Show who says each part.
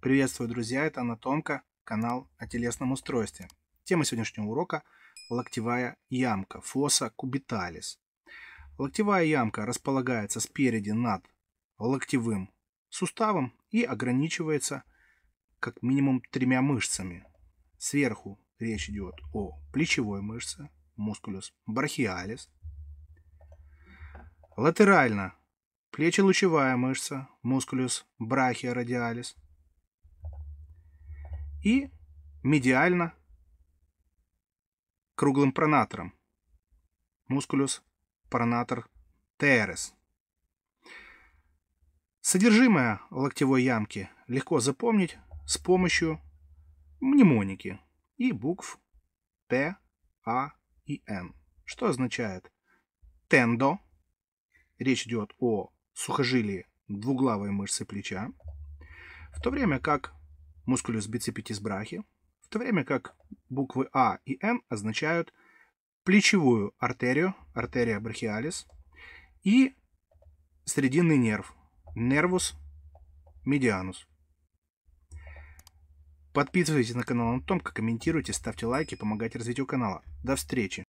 Speaker 1: Приветствую, друзья, это Анатомка, канал о телесном устройстве. Тема сегодняшнего урока – локтевая ямка, фоса кубиталис. Локтевая ямка располагается спереди над локтевым суставом и ограничивается как минимум тремя мышцами. Сверху речь идет о плечевой мышце, мускулюс брахиалис. Латерально плечелучевая мышца, мускулюс брахиорадиалис – и медиально круглым пронатором. Мускулюс пронатор терес. Содержимое локтевой ямки легко запомнить с помощью мнемоники и букв Т, А и Н, что означает тендо, речь идет о сухожилии двуглавой мышцы плеча, в то время как мускулюс бицепитис брахи, в то время как буквы А и Н означают плечевую артерию, артерия брахиалис, и срединный нерв, нервус медианус. Подписывайтесь на канал Антомка, комментируйте, ставьте лайки, помогайте развитию канала. До встречи!